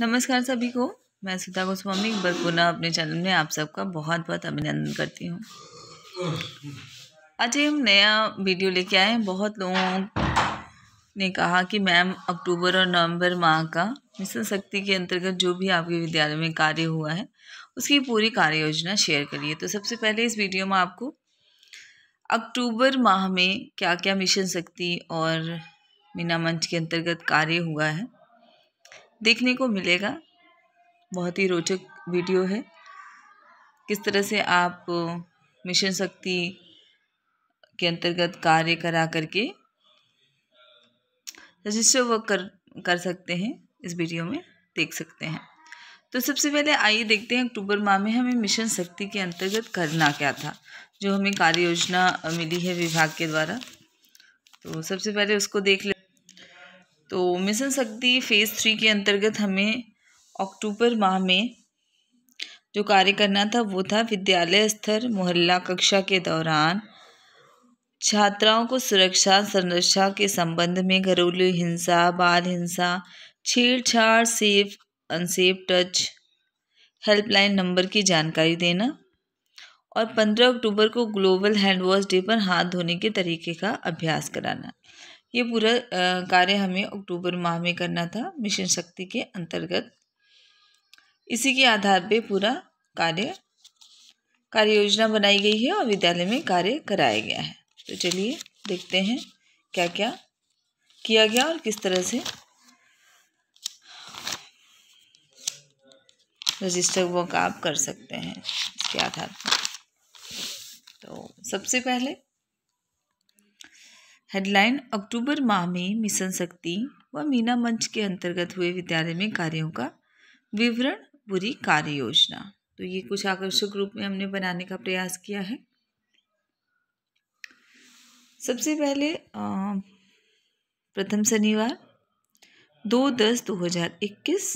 नमस्कार सभी को मैं सुधा गोस्वामी एक बार पुनः अपने चैनल में आप सबका बहुत बहुत अभिनंदन करती हूँ आज हम नया वीडियो लेके आए हैं बहुत लोगों ने कहा कि मैम अक्टूबर और नवंबर माह का मिशन शक्ति के अंतर्गत जो भी आपके विद्यालय में कार्य हुआ है उसकी पूरी कार्य योजना शेयर करिए तो सबसे पहले इस वीडियो में आपको अक्टूबर माह में क्या क्या मिशन शक्ति और मीना मंच के अंतर्गत कार्य हुआ है देखने को मिलेगा बहुत ही रोचक वीडियो है किस तरह से आप मिशन शक्ति के अंतर्गत कार्य करा करके रजिस्टर वर्क कर कर सकते हैं इस वीडियो में देख सकते हैं तो सबसे पहले आइए देखते हैं अक्टूबर माह में हमें मिशन शक्ति के अंतर्गत करना क्या था जो हमें कार्य योजना मिली है विभाग के द्वारा तो सबसे पहले उसको देख ले तो मिशन शक्ति फ़ेज़ थ्री के अंतर्गत हमें अक्टूबर माह में जो कार्य करना था वो था विद्यालय स्तर मोहल्ला कक्षा के दौरान छात्राओं को सुरक्षा संरक्षा के संबंध में घरेलू हिंसा बाल हिंसा छेड़छाड़ safe unsafe touch helpline number की जानकारी देना और पंद्रह अक्टूबर को ग्लोबल हैंड वॉश डे पर हाथ धोने के तरीके का अभ्यास कराना ये पूरा कार्य हमें अक्टूबर माह में करना था मिशन शक्ति के अंतर्गत इसी के आधार पे पूरा कार्य कार्य योजना बनाई गई है और विद्यालय में कार्य कराया गया है तो चलिए देखते हैं क्या क्या किया गया और किस तरह से रजिस्टर वर्क आप कर सकते हैं इसके आधार पर तो सबसे पहले हेडलाइन अक्टूबर माह में मिशन शक्ति व मीना मंच के अंतर्गत हुए विद्यालय में कार्यों का विवरण पूरी कार्य योजना तो ये कुछ आकर्षक रूप में हमने बनाने का प्रयास किया है सबसे पहले प्रथम शनिवार दो दस दो हजार इक्कीस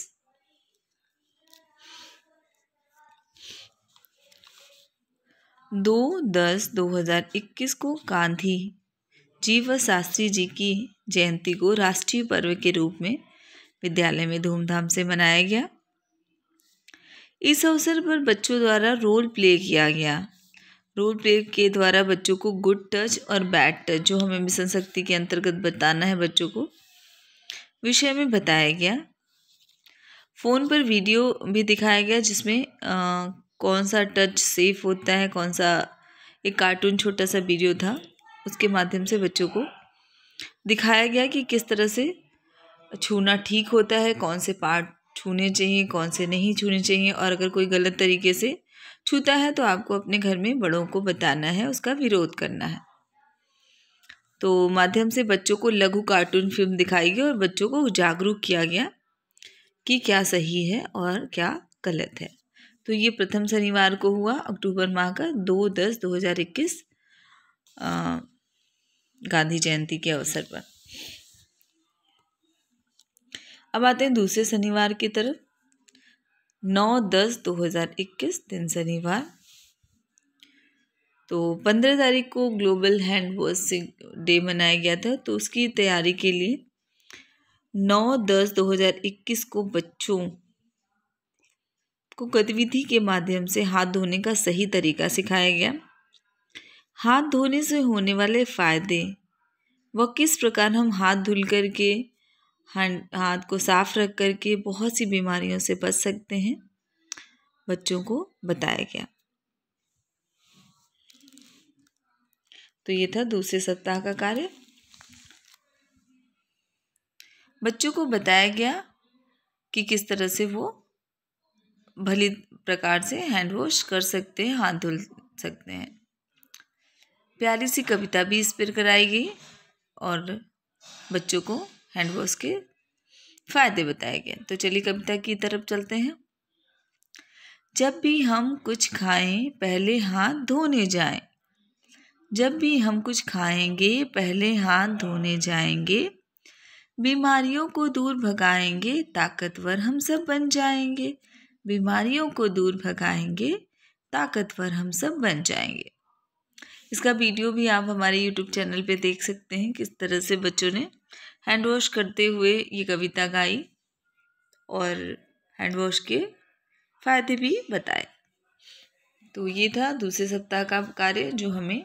दो दस दो हजार इक्कीस को गांधी जीव शास्त्री जी की जयंती को राष्ट्रीय पर्व के रूप में विद्यालय में धूमधाम से मनाया गया इस अवसर पर बच्चों द्वारा रोल प्ले किया गया रोल प्ले के द्वारा बच्चों को गुड टच और बैड टच जो हमें मिशन शक्ति के अंतर्गत बताना है बच्चों को विषय में बताया गया फ़ोन पर वीडियो भी दिखाया गया जिसमें आ, कौन सा टच सेफ होता है कौन सा एक कार्टून छोटा सा वीडियो था उसके माध्यम से बच्चों को दिखाया गया कि किस तरह से छूना ठीक होता है कौन से पार्ट छूने चाहिए कौन से नहीं छूने चाहिए और अगर कोई गलत तरीके से छूता है तो आपको अपने घर में बड़ों को बताना है उसका विरोध करना है तो माध्यम से बच्चों को लघु कार्टून फिल्म दिखाई गई और बच्चों को जागरूक किया गया कि क्या सही है और क्या गलत है तो ये प्रथम शनिवार को हुआ अक्टूबर माह का दो दस दो हज़ार इक्कीस गांधी जयंती के अवसर पर अब आते हैं दूसरे शनिवार की तरफ नौ दस दो हज़ार इक्कीस दिन शनिवार तो पंद्रह तारीख को ग्लोबल हैंड वॉश डे मनाया गया था तो उसकी तैयारी के लिए नौ दस दो हज़ार इक्कीस को बच्चों को गतिविधि के माध्यम से हाथ धोने का सही तरीका सिखाया गया हाथ धोने से होने वाले फ़ायदे व किस प्रकार हम हाथ धुल कर के हाथ को साफ रख कर के बहुत सी बीमारियों से बच सकते हैं बच्चों को बताया गया तो ये था दूसरे सप्ताह का कार्य बच्चों को बताया गया कि किस तरह से वो भली प्रकार से हैंड वॉश कर सकते हैं हाथ धुल सकते हैं प्यारी सी कविता भी इस पर कराई गई और बच्चों को हैंड वॉश के फायदे बताए गए तो चलिए कविता की तरफ चलते हैं जब भी हम कुछ खाएं पहले हाथ धोने जाएं जब भी हम कुछ खाएंगे पहले हाथ धोने जाएंगे बीमारियों को दूर भगाएंगे ताकतवर हम सब बन जाएंगे बीमारियों को दूर भगाएंगे ताकतवर हम सब बन जाएंगे इसका वीडियो भी आप हमारे यूट्यूब चैनल पे देख सकते हैं किस तरह से बच्चों ने हैंड वॉश करते हुए ये कविता गाई और हैंड वॉश के फ़ायदे भी बताए तो ये था दूसरे सप्ताह का कार्य जो हमें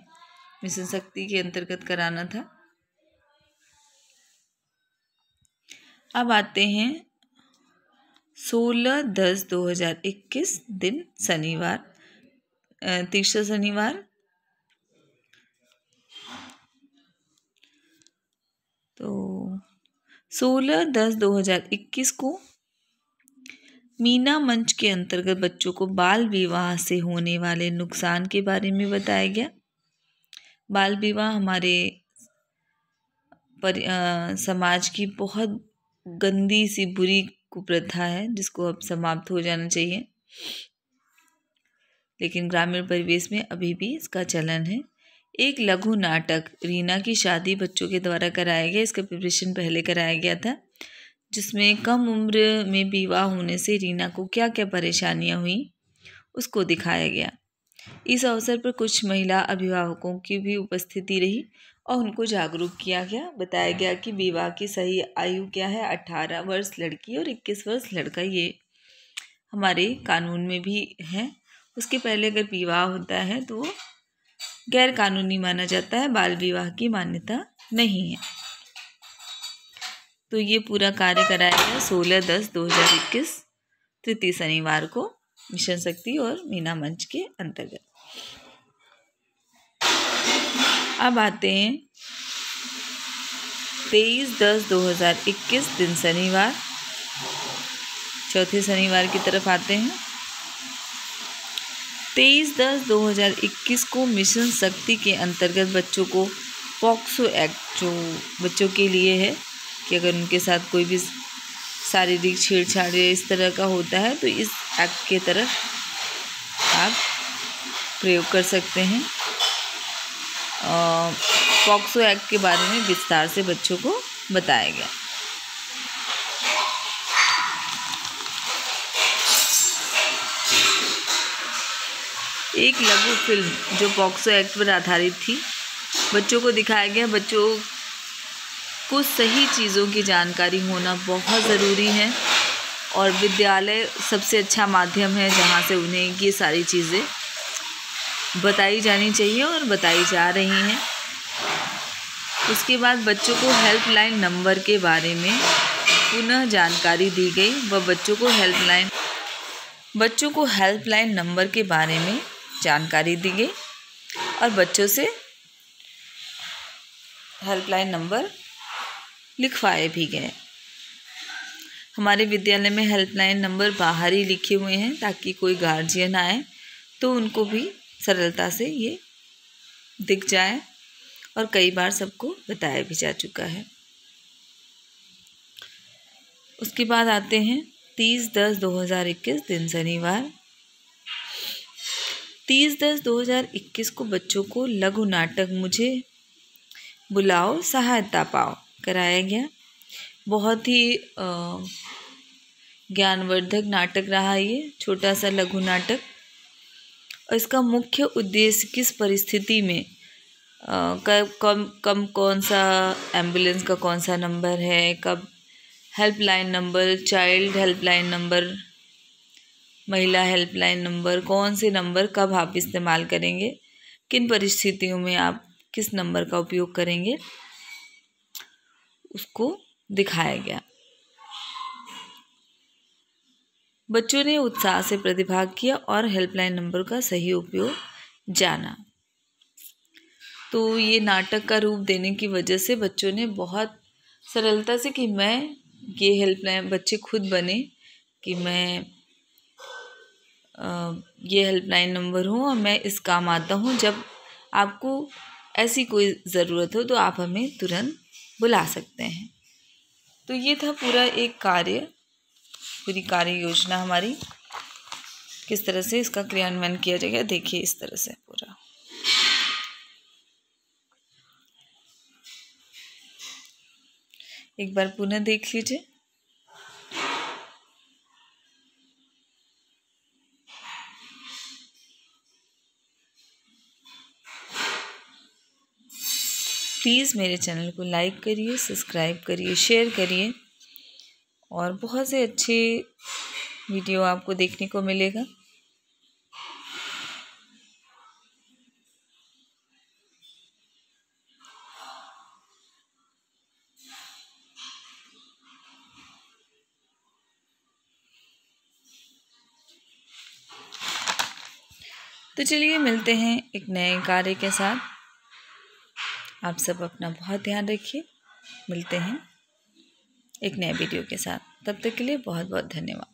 मिशन शक्ति के अंतर्गत कराना था अब आते हैं सोलह दस दो हज़ार इक्कीस दिन शनिवार तीसरा शनिवार तो सोलह दस दो हज़ार इक्कीस को मीना मंच के अंतर्गत बच्चों को बाल विवाह से होने वाले नुकसान के बारे में बताया गया बाल विवाह हमारे पर आ, समाज की बहुत गंदी सी बुरी कुप्रथा है जिसको अब समाप्त हो जाना चाहिए लेकिन ग्रामीण परिवेश में अभी भी इसका चलन है एक लघु नाटक रीना की शादी बच्चों के द्वारा कराया गया इसका प्रिपरेशन पहले कराया गया था जिसमें कम उम्र में विवाह होने से रीना को क्या क्या परेशानियां हुई उसको दिखाया गया इस अवसर पर कुछ महिला अभिभावकों की भी उपस्थिति रही और उनको जागरूक किया गया बताया गया कि विवाह की सही आयु क्या है अट्ठारह वर्ष लड़की और इक्कीस वर्ष लड़का ये हमारे कानून में भी है उसके पहले अगर विवाह होता है तो गैर कानूनी माना जाता है बाल विवाह की मान्यता नहीं है तो ये पूरा कार्य कराया गया सोलह दस दो हज़ार इक्कीस तृतीय शनिवार को मिशन शक्ति और मीना मंच के अंतर्गत अब आते हैं तेईस दस दो हज़ार इक्कीस दिन शनिवार चौथे शनिवार की तरफ आते हैं तेईस दस 2021 को मिशन शक्ति के अंतर्गत बच्चों को पॉक्सो एक्ट जो बच्चों के लिए है कि अगर उनके साथ कोई भी शारीरिक छेड़छाड़ या इस तरह का होता है तो इस एक्ट के तरफ आप प्रयोग कर सकते हैं पॉक्सो एक्ट के बारे में विस्तार से बच्चों को बताया गया एक लघु फिल्म जो पॉक्सो एक्ट पर आधारित थी बच्चों को दिखाया गया बच्चों को सही चीज़ों की जानकारी होना बहुत ज़रूरी है और विद्यालय सबसे अच्छा माध्यम है जहाँ से उन्हें ये सारी चीज़ें बताई जानी चाहिए और बताई जा रही हैं उसके बाद बच्चों को हेल्पलाइन नंबर के बारे में पुनः जानकारी दी गई व बच्चों को हेल्पलाइन बच्चों को हेल्पलाइन नंबर के बारे में जानकारी दी गई और बच्चों से हेल्पलाइन नंबर लिखवाए भी गए हमारे विद्यालय में हेल्पलाइन नंबर बाहर ही लिखे हुए हैं ताकि कोई गार्जियन आए तो उनको भी सरलता से ये दिख जाए और कई बार सबको बताया भी जा चुका है उसके बाद आते हैं तीस दस दो हज़ार इक्कीस दिन शनिवार तीस दस दो हज़ार इक्कीस को बच्चों को लघु नाटक मुझे बुलाओ सहायता पाओ कराया गया बहुत ही ज्ञानवर्धक नाटक रहा ये छोटा सा लघु नाटक और इसका मुख्य उद्देश्य किस परिस्थिति में कब कम कम कौन सा एम्बुलेंस का कौन सा नंबर है कब helpline number child helpline number महिला हेल्पलाइन नंबर कौन से नंबर कब आप इस्तेमाल करेंगे किन परिस्थितियों में आप किस नंबर का उपयोग करेंगे उसको दिखाया गया बच्चों ने उत्साह से प्रतिभाग किया और हेल्पलाइन नंबर का सही उपयोग जाना तो ये नाटक का रूप देने की वजह से बच्चों ने बहुत सरलता से कि मैं ये हेल्पलाइन बच्चे खुद बने कि मैं ये हेल्पलाइन नंबर हो और मैं इस काम आता हूँ जब आपको ऐसी कोई ज़रूरत हो तो आप हमें तुरंत बुला सकते हैं तो ये था पूरा एक कार्य पूरी कार्य योजना हमारी किस तरह से इसका क्रियान्वयन किया जाएगा देखिए इस तरह से पूरा एक बार पुनः देख लीजिए प्लीज़ मेरे चैनल को लाइक करिए सब्सक्राइब करिए शेयर करिए और बहुत से अच्छे वीडियो आपको देखने को मिलेगा तो चलिए मिलते हैं एक नए कार्य के साथ आप सब अपना बहुत ध्यान रखिए मिलते हैं एक नए वीडियो के साथ तब तक के लिए बहुत बहुत धन्यवाद